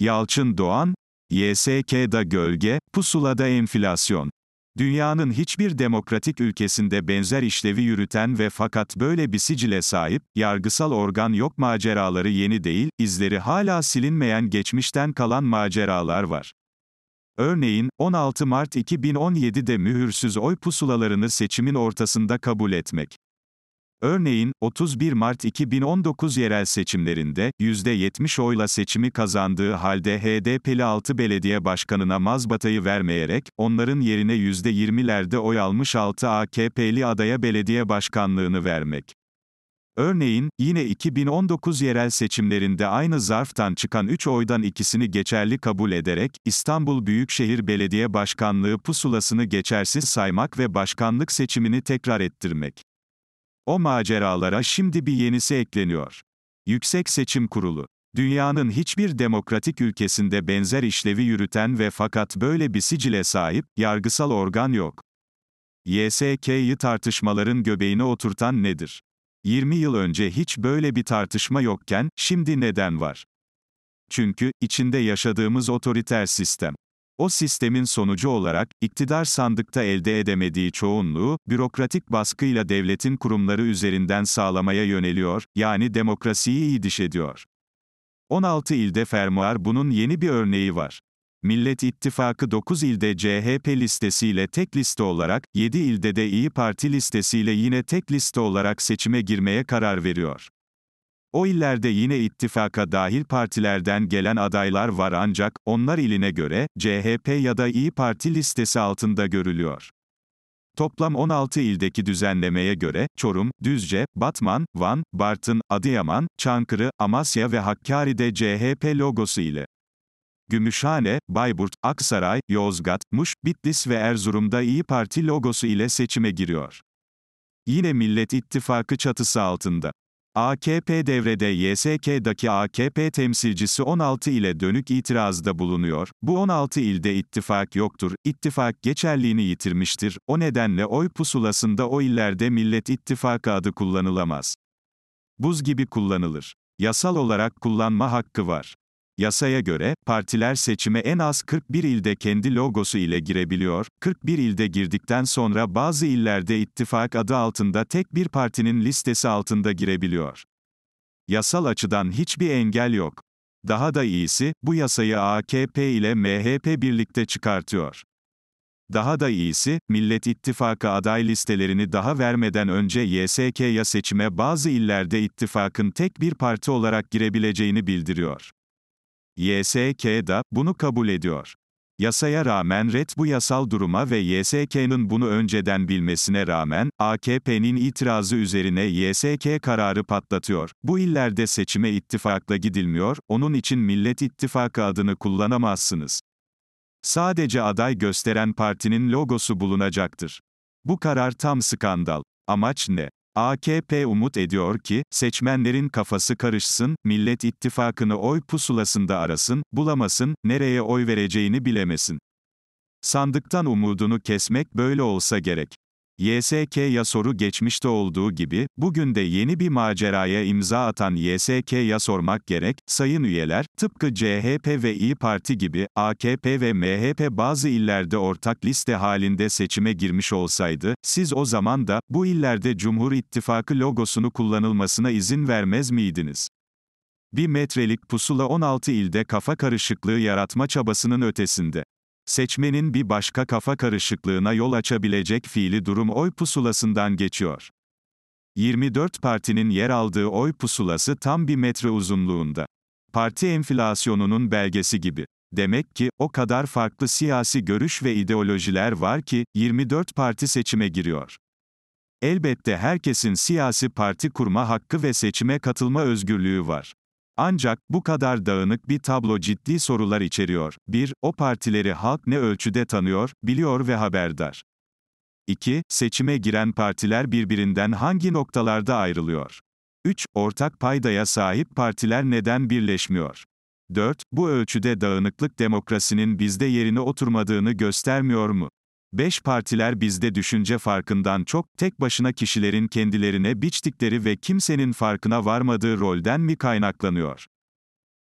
Yalçın Doğan, YSK'da gölge, pusulada enflasyon. Dünyanın hiçbir demokratik ülkesinde benzer işlevi yürüten ve fakat böyle bir sicile sahip, yargısal organ yok maceraları yeni değil, izleri hala silinmeyen geçmişten kalan maceralar var. Örneğin, 16 Mart 2017'de mühürsüz oy pusulalarını seçimin ortasında kabul etmek. Örneğin, 31 Mart 2019 yerel seçimlerinde, %70 oyla seçimi kazandığı halde HDP'li 6 belediye başkanına mazbatayı vermeyerek, onların yerine %20'lerde oy almış 6 AKP'li adaya belediye başkanlığını vermek. Örneğin, yine 2019 yerel seçimlerinde aynı zarftan çıkan 3 oydan ikisini geçerli kabul ederek, İstanbul Büyükşehir Belediye Başkanlığı pusulasını geçersiz saymak ve başkanlık seçimini tekrar ettirmek. O maceralara şimdi bir yenisi ekleniyor. Yüksek Seçim Kurulu Dünyanın hiçbir demokratik ülkesinde benzer işlevi yürüten ve fakat böyle bir sicile sahip, yargısal organ yok. YSK'yı tartışmaların göbeğine oturtan nedir? 20 yıl önce hiç böyle bir tartışma yokken, şimdi neden var? Çünkü, içinde yaşadığımız otoriter sistem, o sistemin sonucu olarak, iktidar sandıkta elde edemediği çoğunluğu, bürokratik baskıyla devletin kurumları üzerinden sağlamaya yöneliyor, yani demokrasiyi iyi ediyor. 16 ilde fermuar bunun yeni bir örneği var. Millet İttifakı 9 ilde CHP listesiyle tek liste olarak, 7 ilde de İyi Parti listesiyle yine tek liste olarak seçime girmeye karar veriyor. O illerde yine ittifaka dahil partilerden gelen adaylar var ancak, onlar iline göre, CHP ya da İyi Parti listesi altında görülüyor. Toplam 16 ildeki düzenlemeye göre, Çorum, Düzce, Batman, Van, Bartın, Adıyaman, Çankırı, Amasya ve Hakkari'de CHP logosu ile. Gümüşhane, Bayburt, Aksaray, Yozgat, Muş, Bitlis ve Erzurum'da İyi Parti logosu ile seçime giriyor. Yine Millet İttifakı çatısı altında. AKP devrede YSK'daki AKP temsilcisi 16 ile dönük itirazda bulunuyor. Bu 16 ilde ittifak yoktur, ittifak geçerliğini yitirmiştir. O nedenle oy pusulasında o illerde Millet İttifakı adı kullanılamaz. Buz gibi kullanılır. Yasal olarak kullanma hakkı var. Yasaya göre, partiler seçime en az 41 ilde kendi logosu ile girebiliyor, 41 ilde girdikten sonra bazı illerde ittifak adı altında tek bir partinin listesi altında girebiliyor. Yasal açıdan hiçbir engel yok. Daha da iyisi, bu yasayı AKP ile MHP birlikte çıkartıyor. Daha da iyisi, Millet İttifakı aday listelerini daha vermeden önce YSK'ya seçime bazı illerde ittifakın tek bir parti olarak girebileceğini bildiriyor. YSK da bunu kabul ediyor. Yasaya rağmen RET bu yasal duruma ve YSK'nın bunu önceden bilmesine rağmen, AKP'nin itirazı üzerine YSK kararı patlatıyor. Bu illerde seçime ittifakla gidilmiyor, onun için Millet İttifakı adını kullanamazsınız. Sadece aday gösteren partinin logosu bulunacaktır. Bu karar tam skandal. Amaç ne? AKP umut ediyor ki, seçmenlerin kafası karışsın, Millet İttifakı'nı oy pusulasında arasın, bulamasın, nereye oy vereceğini bilemesin. Sandıktan umudunu kesmek böyle olsa gerek. YSK soru geçmişte olduğu gibi, bugün de yeni bir maceraya imza atan YSK'ya sormak gerek, sayın üyeler, tıpkı CHP ve İyi Parti gibi, AKP ve MHP bazı illerde ortak liste halinde seçime girmiş olsaydı, siz o zaman da, bu illerde Cumhur İttifakı logosunu kullanılmasına izin vermez miydiniz? Bir metrelik pusula 16 ilde kafa karışıklığı yaratma çabasının ötesinde seçmenin bir başka kafa karışıklığına yol açabilecek fiili durum oy pusulasından geçiyor. 24 partinin yer aldığı oy pusulası tam bir metre uzunluğunda. Parti enflasyonunun belgesi gibi. Demek ki, o kadar farklı siyasi görüş ve ideolojiler var ki, 24 parti seçime giriyor. Elbette herkesin siyasi parti kurma hakkı ve seçime katılma özgürlüğü var. Ancak bu kadar dağınık bir tablo ciddi sorular içeriyor. 1. O partileri halk ne ölçüde tanıyor, biliyor ve haberdar? 2. Seçime giren partiler birbirinden hangi noktalarda ayrılıyor? 3. Ortak paydaya sahip partiler neden birleşmiyor? 4. Bu ölçüde dağınıklık demokrasinin bizde yerine oturmadığını göstermiyor mu? Beş partiler bizde düşünce farkından çok, tek başına kişilerin kendilerine biçtikleri ve kimsenin farkına varmadığı rolden mi kaynaklanıyor?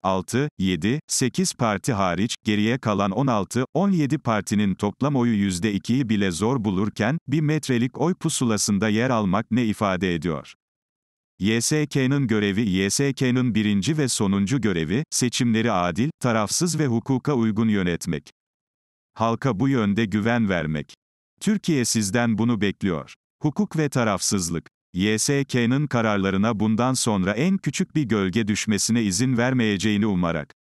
6, 7, 8 parti hariç, geriye kalan 16, 17 partinin toplam oyu %2'yi bile zor bulurken, bir metrelik oy pusulasında yer almak ne ifade ediyor? YSK'nın görevi YSK'nın birinci ve sonuncu görevi, seçimleri adil, tarafsız ve hukuka uygun yönetmek halka bu yönde güven vermek. Türkiye sizden bunu bekliyor. Hukuk ve tarafsızlık. YSK'nın kararlarına bundan sonra en küçük bir gölge düşmesine izin vermeyeceğini umarak